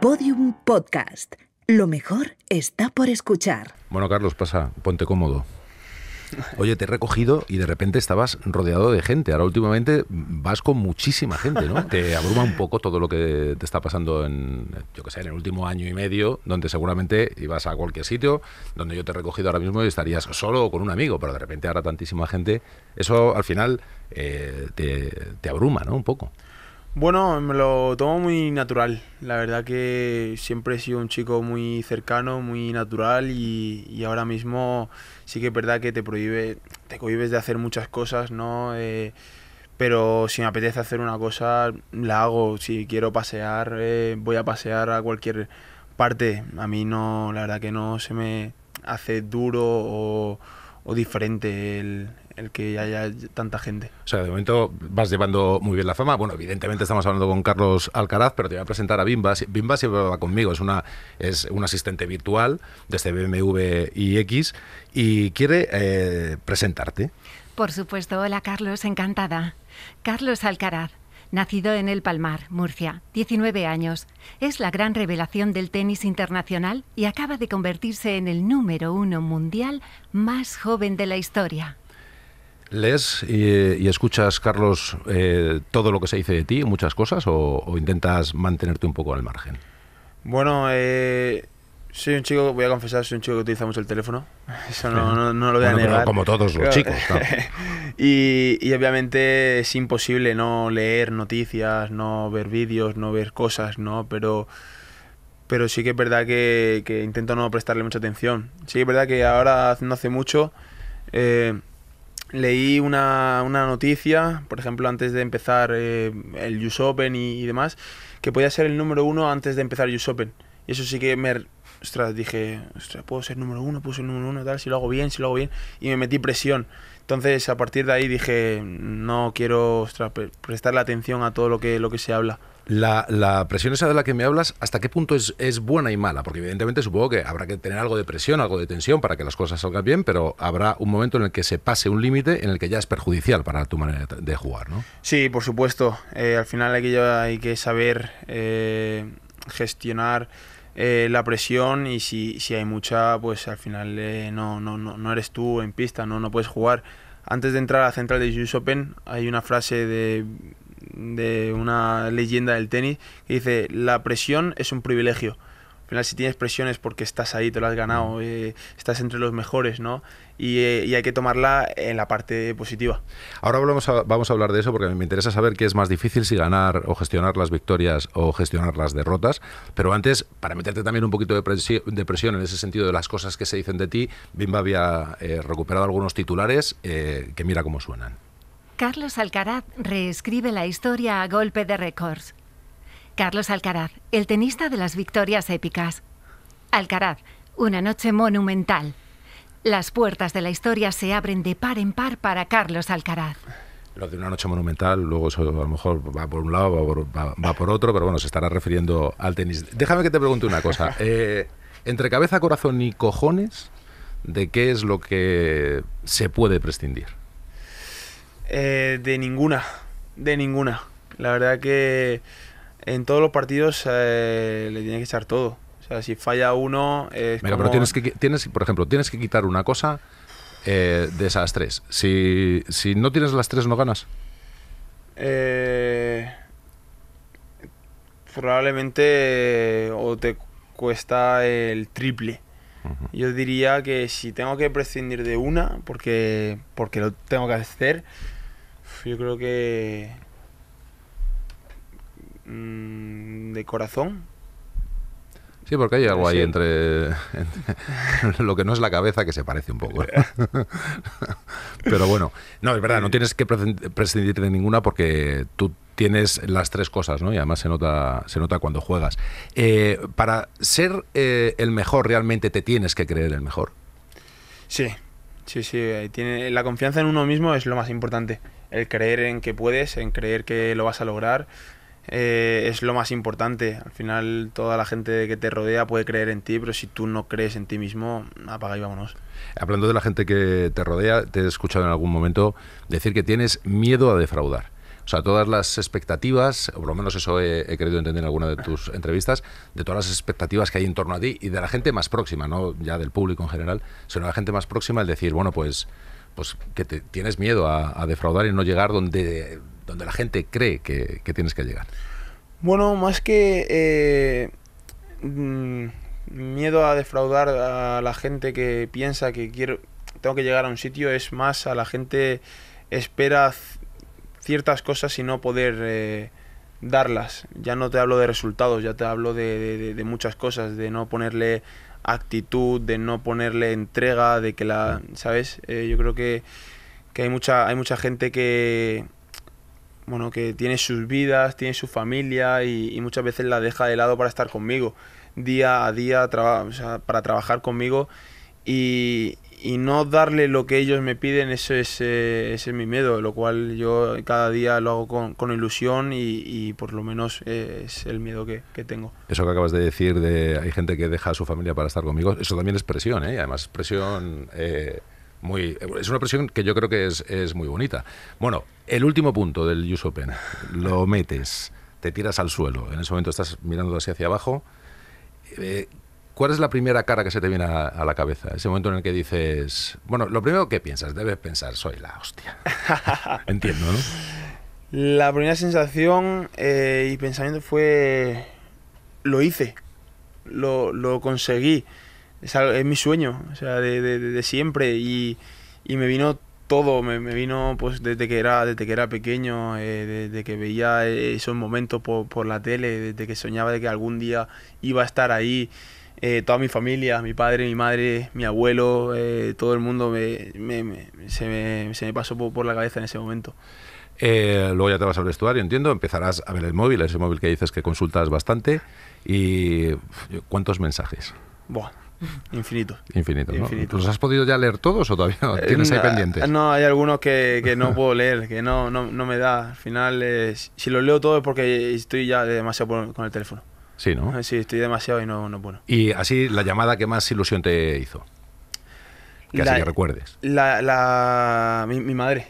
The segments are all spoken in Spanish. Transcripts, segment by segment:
Podium Podcast. Lo mejor está por escuchar. Bueno, Carlos, pasa, ponte cómodo. Oye, te he recogido y de repente estabas rodeado de gente. Ahora últimamente vas con muchísima gente, ¿no? Te abruma un poco todo lo que te está pasando en, yo qué sé, en el último año y medio, donde seguramente ibas a cualquier sitio, donde yo te he recogido ahora mismo y estarías solo o con un amigo, pero de repente ahora tantísima gente, eso al final eh, te abruma, ¿no? Un poco. Bueno, me lo tomo muy natural. La verdad que siempre he sido un chico muy cercano, muy natural y, ahora mismo sí que es verdad que te prohíbe, te de hacer muchas cosas, ¿no? Eh, pero si me apetece hacer una cosa, la hago. Si quiero pasear, eh, voy a pasear a cualquier parte. A mí no, la verdad que no se me hace duro o diferente el, el que haya tanta gente. O sea, de momento vas llevando muy bien la fama. Bueno, evidentemente estamos hablando con Carlos Alcaraz, pero te voy a presentar a Bimba. Bimba siempre va conmigo, es, una, es un asistente virtual desde este BMW iX y quiere eh, presentarte. Por supuesto, hola Carlos, encantada. Carlos Alcaraz. Nacido en El Palmar, Murcia, 19 años, es la gran revelación del tenis internacional y acaba de convertirse en el número uno mundial más joven de la historia. ¿Lees y, escuchas, Carlos, eh, todo lo que se dice de ti, muchas cosas, o, intentas mantenerte un poco al margen? Bueno, eh, soy un chico, voy a confesar, soy un chico que utiliza mucho el teléfono. Eso no, lo voy a negar. Como todos los chicos. y, obviamente es imposible no leer noticias, no ver vídeos, no ver cosas, ¿no? Pero, pero sí que es verdad que, intento no prestarle mucha atención. Sí que es verdad que ahora, no hace mucho, eh, leí una, una noticia, por ejemplo, antes de empezar eh, el US Open y, demás, que podía ser el número uno antes de empezar US Open. Y eso sí que me... Ostras, dije, ostras, puedo ser número uno, puedo ser número uno, tal, si lo hago bien, si lo hago bien. Y me metí presión. Entonces, a partir de ahí dije, no quiero prestarle atención a todo lo lo que se habla. La, la, presión esa de la que me hablas, ¿hasta qué punto es, buena y mala? Porque evidentemente supongo que habrá que tener algo de presión, algo de tensión para que las cosas salgan bien, pero habrá un momento en el que se pase un límite en el que ya es perjudicial para tu manera de jugar, ¿no? Sí, por supuesto. Eh, al final hay que saber eh, gestionar eh, la presión y si, hay mucha, pues al final no, no, no, eres tú en pista, no, no puedes jugar. Antes de entrar a la central de US Open hay una frase de de una leyenda del tenis que dice, la presión es un privilegio. Al final, si tienes presión es porque estás ahí, te lo has ganado, mm. eh, estás entre los mejores, ¿no? Eh, y, hay que tomarla en la parte positiva. Ahora vamos a hablar de eso porque me interesa saber qué es más difícil, si ganar o gestionar las victorias o gestionar las derrotas. Pero antes, para meterte también un poquito de, presión, en ese sentido de las cosas que se dicen de ti, Bimba había eh, recuperado algunos titulares que mira cómo suenan. Carlos Alcaraz reescribe la historia a golpe de récords. Carlos Alcaraz, el tenista de las victorias épicas. Alcaraz, una noche monumental. Las puertas de la historia se abren de par en par para Carlos Alcaraz. Lo de una noche monumental, luego eso a lo mejor va por un lado, va por, otro, pero bueno, se estará refiriendo al tenis. Déjame que te pregunte una cosa. Eh, entre cabeza, corazón y cojones, ¿de qué es lo que se puede prescindir? Eh, de ninguna, de ninguna. La verdad que en todos los partidos eh, le tiene que echar todo. O sea, si falla uno... Es pero tienes que, tienes, por ejemplo, tienes que quitar una cosa eh, de esas tres. Si, no tienes las tres, ¿no ganas? Eh, probablemente o te cuesta el triple. Yo diría que si tengo que prescindir de una, porque, porque lo tengo que hacer, yo creo que mm, de corazón. Sí, porque hay algo ahí entre, lo que no es la cabeza que se parece un poco. Pero bueno, no, es verdad, no tienes que prescindir de ninguna porque tú tienes las tres cosas, ¿no? Y además se nota, cuando juegas. Eh, para ser eh, el mejor, realmente te tienes que creer el mejor. Sí, sí, sí. Eh, tiene, la confianza en uno mismo es lo más importante el creer en que puedes, en creer que lo vas a lograr, eh, es lo más importante. Al final toda la gente que te rodea puede creer en ti, pero si tú no crees en ti mismo, apaga y vámonos. Hablando de la gente que te rodea, te he escuchado en algún momento decir que tienes miedo a defraudar. O sea, todas las expectativas, o por lo menos eso he, querido entender en alguna de tus entrevistas, de todas las expectativas que hay en torno a ti y de la gente más próxima, no ya del público en general, sino de la gente más próxima, el decir, bueno, pues pues que te, tienes miedo a, defraudar y no llegar donde, donde la gente cree que, tienes que llegar? Bueno, más que eh, mm, miedo a defraudar a la gente que piensa que quiero, tengo que llegar a un sitio, es más a la gente espera ciertas cosas y no poder eh, darlas. Ya no te hablo de resultados, ya te hablo de muchas cosas, de no ponerle actitud, de no ponerle entrega, de que la, ¿sabes? Eh, yo creo que, hay, mucha, hay mucha gente que, bueno, que tiene sus vidas, tiene su familia y, muchas veces la deja de lado para estar conmigo, día a día, para trabajar conmigo. Y, y no darle lo que ellos me piden, eso es, ese es mi miedo, lo cual yo cada día lo hago con, con ilusión y, y, por lo menos es el miedo que, que, tengo. Eso que acabas de decir de hay gente que deja a su familia para estar conmigo, eso también es presión, ¿eh? además es presión eh, muy... Es una presión que yo creo que es, es muy bonita. Bueno, el último punto del use Open, lo metes, te tiras al suelo, en ese momento estás mirando así hacia abajo. Eh, ¿Cuál es la primera cara que se te viene a, la cabeza? Ese momento en el que dices, bueno, lo primero que piensas, debes pensar, soy la hostia. Entiendo, ¿no? La primera sensación eh, y pensamiento fue, lo hice, lo, lo conseguí, es, mi sueño, o sea, de, de, siempre y, y, me vino todo, me, me, vino pues desde que era, desde que era pequeño, desde eh, que veía eh, esos momentos por, por la tele, desde que soñaba de que algún día iba a estar ahí. Eh, toda mi familia, mi padre, mi madre, mi abuelo, eh, todo el mundo me, se, me, pasó por, la cabeza en ese momento. Eh, luego ya te vas al vestuario, entiendo, empezarás a ver el móvil, ese móvil que dices que consultas bastante. ¿Y cuántos mensajes? Buah, Infinito. ¿Los has podido ya leer todos o todavía tienes ahí pendientes? No, hay algunos que, no puedo leer, que no, no, me da. Al final, si los leo todos es porque estoy ya demasiado con el teléfono. Sí, ¿no? Ah, estoy demasiado y no, no bueno Y así, la llamada que más ilusión te hizo. Que así que recuerdes. La, mi, madre.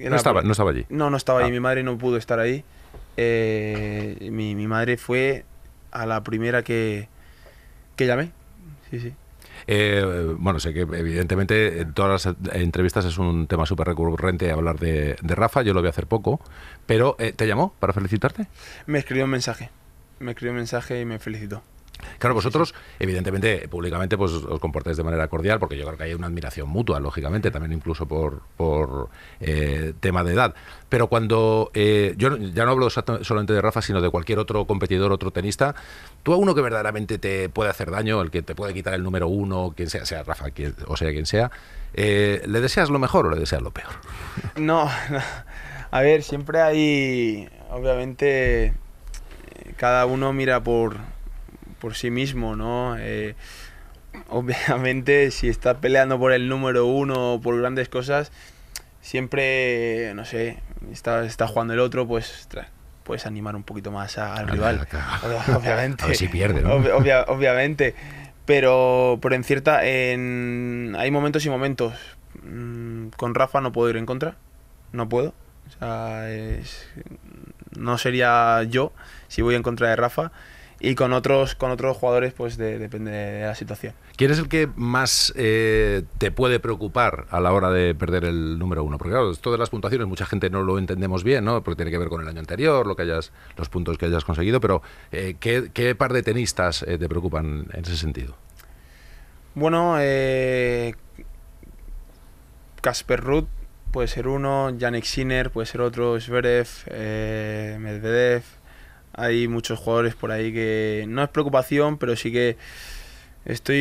no, estaba, no estaba allí. No, no estaba allí. Ah. Mi madre no pudo estar ahí. Eh, mi, mi, madre fue a la primera que, que llamé. Sí, sí. Eh, bueno, sé que evidentemente en todas las entrevistas es un tema súper recurrente hablar de, Rafa, yo lo voy a hacer poco, pero eh, ¿te llamó para felicitarte? Me escribió un mensaje me escribió un mensaje y me felicitó. Claro, vosotros, evidentemente, públicamente, pues os comportáis de manera cordial, porque yo creo que hay una admiración mutua, lógicamente, también incluso por, eh, tema de edad. Pero cuando, eh, yo ya no hablo solamente de Rafa, sino de cualquier otro competidor, otro tenista, tú a uno que verdaderamente te puede hacer daño, el que te puede quitar el número uno, quien sea, sea Rafa, o sea quien sea, eh, ¿le deseas lo mejor o le deseas lo peor? no. a ver, siempre hay, obviamente cada uno mira por, por sí mismo, ¿no? Eh, obviamente, si estás peleando por el número uno o por grandes cosas, siempre, no sé, está, jugando el otro, pues puedes animar un poquito más al rival. Obviamente. si pierde, ¿no? obviamente. Pero, por en cierta, en, hay momentos y momentos. Mm, con Rafa no puedo ir en contra, no puedo. O sea, es, no sería yo si voy en contra de Rafa y con otros con otros jugadores pues depende de la situación. ¿Quién es el que más eh, te puede preocupar a la hora de perder el número uno? Porque claro, esto de las puntuaciones mucha gente no lo entendemos bien, ¿no? Porque tiene que ver con el año anterior, lo que hayas, los puntos que hayas conseguido, pero eh, ¿qué, par de tenistas eh, te preocupan en ese sentido? Bueno, Casper Ruth puede ser uno, Yannick Sinner puede ser otro, Zverev, eh, Medvedev. Hay muchos jugadores por ahí que no es preocupación, pero sí que estoy,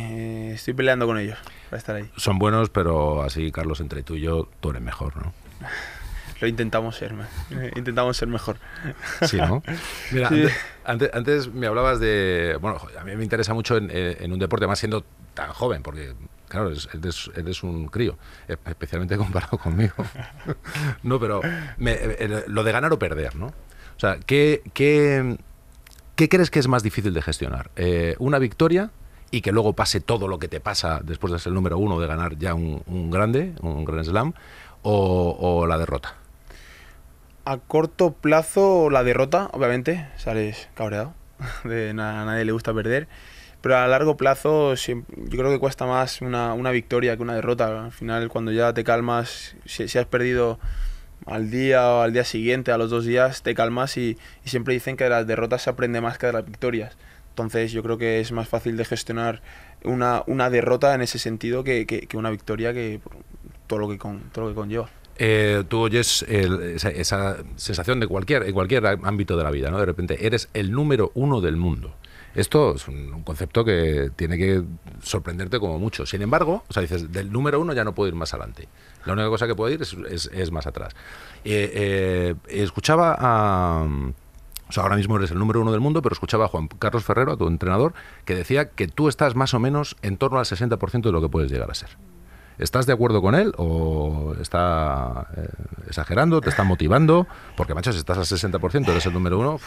eh, estoy peleando con ellos para estar ahí. Son buenos, pero así, Carlos, entre tú y yo, tú eres mejor, ¿no? Lo intentamos ser, eh, intentamos ser mejor. Sí, ¿no? Mira, Antes, me hablabas de. Bueno, a mí me interesa mucho eh, en, un deporte, más siendo tan joven, porque claro, eres, eres, un crío, especialmente comparado conmigo. no, pero eh, lo de ganar o perder, ¿no? O sea, ¿qué, qué, crees que es más difícil de gestionar? ¿Una victoria y que luego pase todo lo que te pasa después de ser el número uno, de ganar ya un, grande, un Grand Slam, o, o la derrota? a corto plazo la derrota, obviamente, sales cabreado, de a nadie le gusta perder, pero a largo plazo yo creo que cuesta más una, una, victoria que una derrota. Al final, cuando ya te calmas, si, has perdido al día o al día siguiente, a los dos días, te calmas y, siempre dicen que de las derrotas se aprende más que de las victorias. Entonces yo creo que es más fácil de gestionar una, una derrota en ese sentido que, que, que una victoria que todo lo que, con, todo lo que conlleva. Eh, tú oyes esa, sensación de cualquier, en cualquier ámbito de la vida, ¿no? De repente eres el número uno del mundo. Esto es un, concepto que tiene que sorprenderte como mucho. Sin embargo, dices, del número uno ya no puedo ir más adelante. La única cosa que puedo ir es, más atrás. Eh, eh, escuchaba a... ahora mismo eres el número uno del mundo, pero escuchaba a Juan Carlos Ferrero, a tu entrenador, que decía que tú estás más o menos en torno al 60% de lo que puedes llegar a ser. ¿Estás de acuerdo con él o está eh, exagerando? ¿Te está motivando? Porque, macho, si estás al 60%, eres el número uno.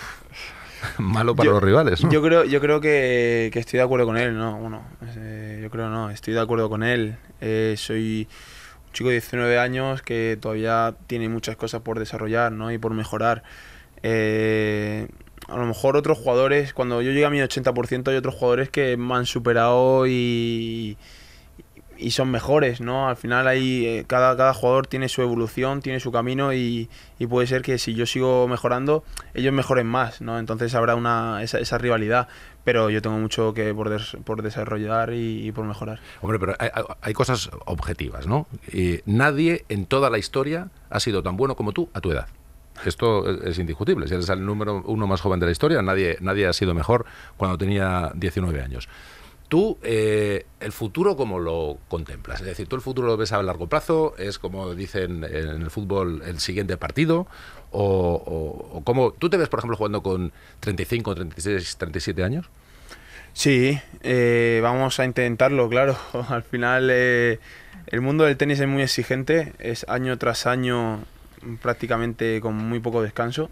Malo para los rivales. ¿no? Yo creo, yo creo que, estoy de acuerdo con él, ¿no? Eh, yo creo no, estoy de acuerdo con él. Eh, soy un chico de 19 años que todavía tiene muchas cosas por desarrollar ¿no? y por mejorar. a lo mejor otros jugadores, cuando yo llegué a mi 80%, hay otros jugadores que me han superado y, y son mejores, ¿no? Al final ahí eh, cada, cada jugador tiene su evolución, tiene su camino y, puede ser que si yo sigo mejorando, ellos mejoren más, ¿no? Entonces habrá una, esa, esa rivalidad, pero yo tengo mucho que por, por desarrollar y, por mejorar. Hombre, pero hay, hay cosas objetivas, ¿no? nadie en toda la historia ha sido tan bueno como tú a tu edad. Esto es indiscutible. Si eres el número uno más joven de la historia, nadie, nadie ha sido mejor cuando tenía 19 años. Tú... Eh, el futuro como lo contemplas? Es decir, ¿tú el futuro lo ves a largo plazo? ¿Es como dicen en el fútbol el siguiente partido? ¿O, o, cómo tú te ves, por ejemplo, jugando con 35, 36, 37 años? Sí, eh, vamos a intentarlo, claro. Al final eh, el mundo del tenis es muy exigente, es año tras año prácticamente con muy poco descanso.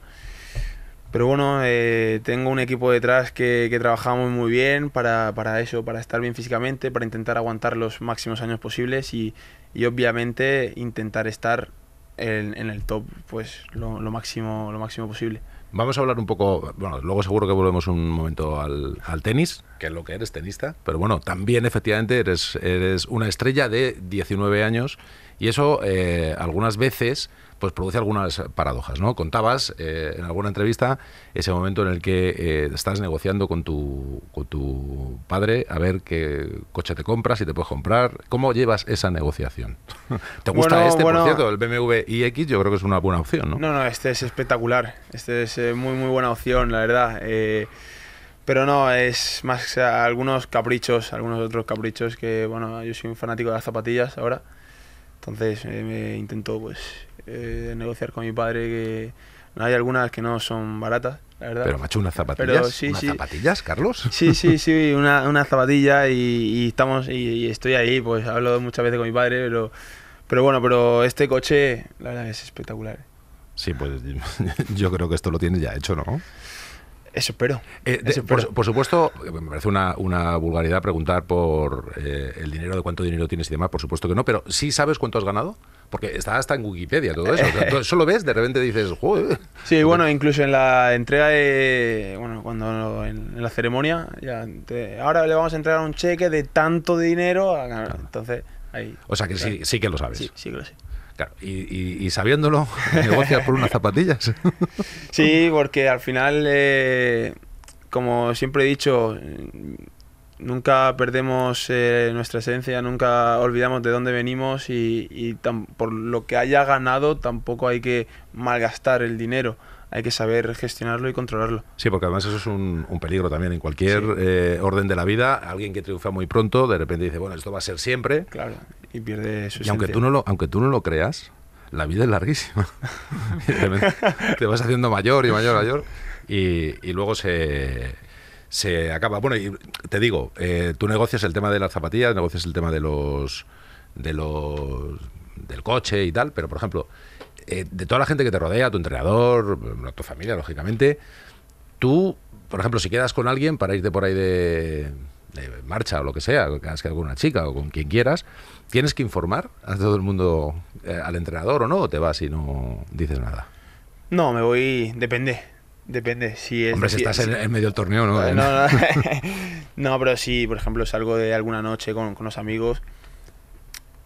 Pero bueno, eh, tengo un equipo detrás que, trabajamos muy bien para, eso, para estar bien físicamente, para intentar aguantar los máximos años posibles y, obviamente intentar estar en, el top pues lo, máximo, lo máximo posible. Vamos a hablar un poco, bueno, luego seguro que volvemos un momento al, tenis, que es lo que eres tenista, pero bueno, también efectivamente eres, eres una estrella de 19 años y eso eh, algunas veces pues produce algunas paradojas, ¿no? Contabas eh, en alguna entrevista ese momento en el que eh, estás negociando con tu, padre a ver qué coche te compras, si te puedes comprar. ¿Cómo llevas esa negociación? ¿Te gusta este, por cierto? El BMW iX yo creo que es una buena opción, ¿no? No, no, este es espectacular. Este es eh, muy, muy buena opción, la verdad. Pero no, es más algunos caprichos, algunos otros caprichos que, bueno, yo soy un fanático de las zapatillas ahora. Entonces me intento pues eh, negociar con mi padre que hay algunas que no son baratas, la verdad. Pero macho, unas zapatillas. Pero, zapatillas, Carlos? Sí, sí, sí, una, una zapatilla y, estamos y, estoy ahí, pues hablo muchas veces con mi padre, pero, pero bueno, pero este coche, la verdad es espectacular. Sí, pues yo creo que esto lo tiene ya hecho, ¿no? Eso pero eh, Por, supuesto, eh, me parece una, vulgaridad preguntar por eh, el dinero, de cuánto dinero tienes y demás, por supuesto que no, pero ¿sí sabes cuánto has ganado? Porque está hasta en Wikipedia todo eso. solo ves, de repente dices, joder. Sí, bueno, incluso en la entrega de. Bueno, cuando en, la ceremonia, ya ahora le vamos a entregar un cheque de tanto dinero. Entonces, O sea que sí, sí que lo sabes. Sí, sí que lo sé y, sabiéndolo, negocias por unas zapatillas. sí, porque al final, eh, como siempre he dicho, nunca perdemos eh, nuestra esencia, nunca olvidamos de dónde venimos y, por lo que haya ganado tampoco hay que malgastar el dinero. Hay que saber gestionarlo y controlarlo. Sí, porque además eso es un, peligro también en cualquier eh, orden de la vida. Alguien que triunfa muy pronto, de repente dice, bueno, esto va a ser siempre. Claro y pierde su y aunque tú no lo aunque tú no lo creas la vida es larguísima te vas haciendo mayor y mayor mayor y, luego se se acaba bueno y te digo eh, tú negocias el tema de las zapatillas negocias el tema de los de los del coche y tal pero por ejemplo eh, de toda la gente que te rodea tu entrenador tu familia lógicamente tú por ejemplo si quedas con alguien para irte por ahí de marcha o lo que sea, que con una chica o con quien quieras, ¿Tienes que informar a todo el mundo, eh, al entrenador o no? ¿O te vas y no dices nada? No, me voy, depende. Depende. Si Hombre, si estás en, medio del torneo, ¿no? No, no, pero si, por ejemplo, salgo de alguna noche con, los amigos,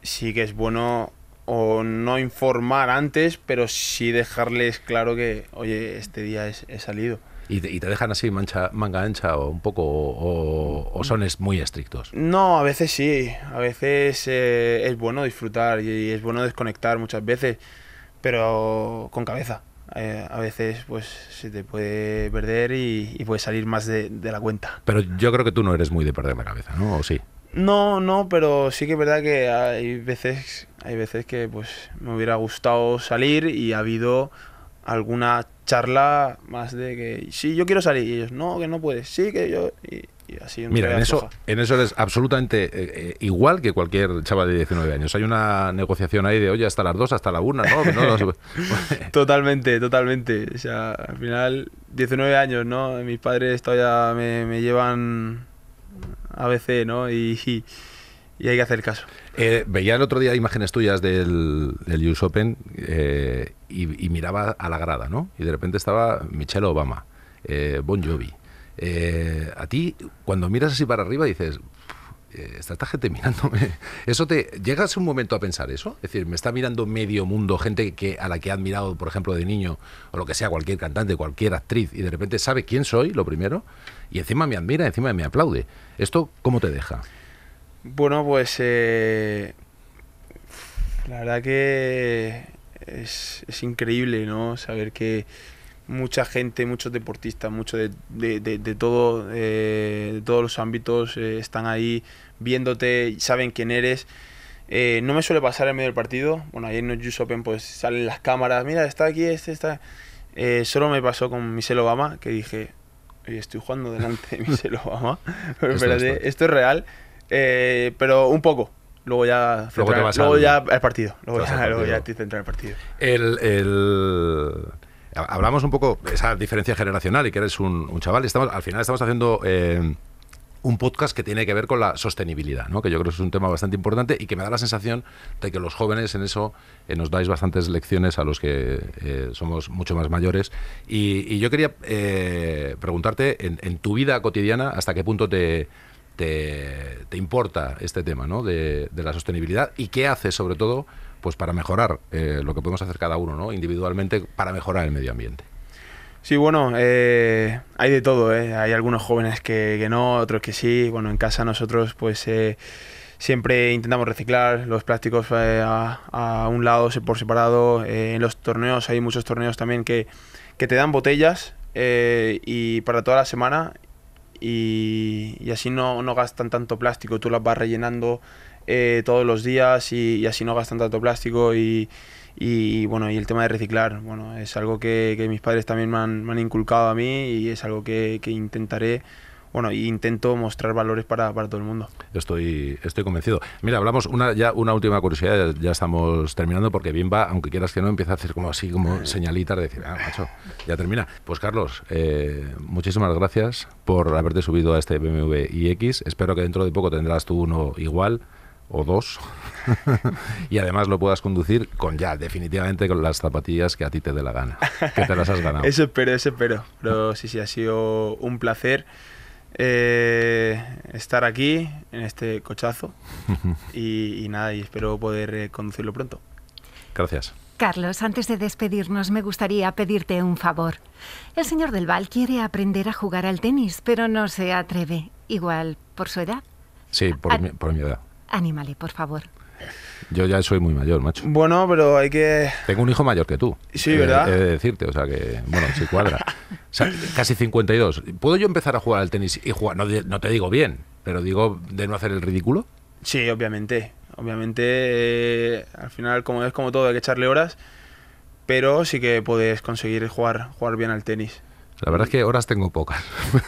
sí que es bueno o no informar antes, pero sí dejarles claro que, oye, este día he salido. ¿Y te, dejan así mancha, manga ancha o un poco, o, o son muy estrictos? No, a veces sí, a veces eh, es bueno disfrutar y, es bueno desconectar muchas veces, pero con cabeza. Eh, a veces pues se te puede perder y, puedes salir más de, la cuenta. Pero yo creo que tú no eres muy de perder la cabeza, ¿no? ¿O sí? No, no, pero sí que es verdad que hay veces, hay veces que pues me hubiera gustado salir y ha habido alguna charla más de que sí, yo quiero salir. Y ellos, no, que no puedes, sí, que yo. Y, así Mira, en eso, en eso eres absolutamente eh, eh, igual que cualquier chaval de 19 años. Hay una negociación ahí de, oye, hasta las dos hasta la una ¿no? totalmente, totalmente. O sea, al final, 19 años, ¿no? Mis padres todavía me, me llevan ABC ¿no? y, y hay que hacer caso. Eh, veía el otro día imágenes tuyas del, del US Open eh, y, miraba a la grada, ¿no? Y de repente estaba Michelle Obama, eh, Bon Jovi. a ti, cuando miras así para arriba, dices, está esta gente mirándome. Eso te llegas un momento a pensar eso, es decir, me está mirando medio mundo, gente que a la que ha admirado, por ejemplo, de niño o lo que sea, cualquier cantante, cualquier actriz y de repente sabe quién soy, lo primero, y encima me admira, encima me aplaude. Esto cómo te deja? Bueno, pues eh, la verdad que es, es, increíble, ¿no? Saber que mucha gente, muchos deportistas, muchos de, de, de, de, todo, eh, de todos los ámbitos eh, están ahí viéndote, saben quién eres. no me suele pasar en medio del partido. Bueno, ahí en el Open pues salen las cámaras, mira, está aquí, este está... solo me pasó con Michelle Obama, que dije, estoy jugando delante de Michelle Obama. Pero espérate, esto es real. Eh, pero un poco. Luego ya, luego, ya el partido. Luego, ya, te en al partido. el... el hablamos un poco de esa diferencia generacional y que eres un, chaval. Estamos, al final estamos haciendo eh, un podcast que tiene que ver con la sostenibilidad, que yo creo que es un tema bastante importante y que me da la sensación de que los jóvenes en eso eh, nos dais bastantes lecciones a los que somos mucho más mayores. Y, yo quería preguntarte, en tu vida cotidiana, ¿hasta qué punto te te, importa este tema ¿no? de, la sostenibilidad y qué hace sobre todo pues para mejorar eh, lo que podemos hacer cada uno ¿no? individualmente para mejorar el medio ambiente. Sí, bueno, eh, hay de todo, ¿eh? hay algunos jóvenes que, no, otros que sí. Bueno, en casa nosotros pues siempre intentamos reciclar los plásticos a, un lado por separado. en los torneos hay muchos torneos también que, te dan botellas y para toda la semana y, así no, gastan tanto plástico, tú las vas rellenando eh, todos los días y, así no gastan tanto plástico y, bueno, y el tema de reciclar, bueno, es algo que, mis padres también me han, inculcado a mí y es algo que intentaré bueno, intento mostrar valores para, todo el mundo. Estoy, estoy convencido. Mira, hablamos una, ya una última curiosidad, ya, estamos terminando, porque Bimba, aunque quieras que no, empieza a hacer como así, como señalitas de decir, ah, macho, ya termina. Pues Carlos, eh, muchísimas gracias por haberte subido a este BMW iX. Espero que dentro de poco tendrás tú uno igual o dos y además lo puedas conducir con ya definitivamente con las zapatillas que a ti te dé la gana que te las has ganado eso espero eso espero pero sí sí ha sido un placer eh, estar aquí en este cochazo y, nada, y espero poder eh, conducirlo pronto. Gracias. Carlos, antes de despedirnos, me gustaría pedirte un favor. El señor del Val quiere aprender a jugar al tenis, pero no se atreve. Igual, por su edad. Sí, por, mi, por mi edad. Anímale, por favor. Yo ya soy muy mayor, macho. Bueno, pero hay que... Tengo un hijo mayor que tú. Sí, eh, ¿verdad? He, de decirte, o sea que, bueno, sí cuadra. O sea, casi 52. ¿Puedo yo empezar a jugar al tenis y jugar? No, te digo bien, pero digo de no hacer el ridículo. Sí, obviamente. Obviamente, eh, al final, como es como todo, hay que echarle horas, pero sí que puedes conseguir jugar, jugar bien al tenis. La verdad es que horas tengo pocas,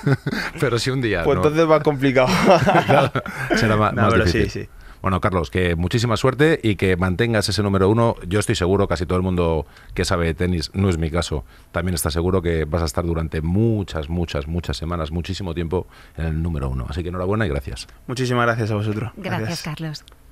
pero sí un día... Pues entonces va complicado. claro, será más, no, pero Sí, sí. Bueno, Carlos, que muchísima suerte y que mantengas ese número uno. Yo estoy seguro, casi todo el mundo que sabe de tenis, no es mi caso, también está seguro que vas a estar durante muchas, muchas, muchas semanas, muchísimo tiempo en el número uno. Así que enhorabuena y gracias. Muchísimas gracias a vosotros. gracias. gracias. Carlos.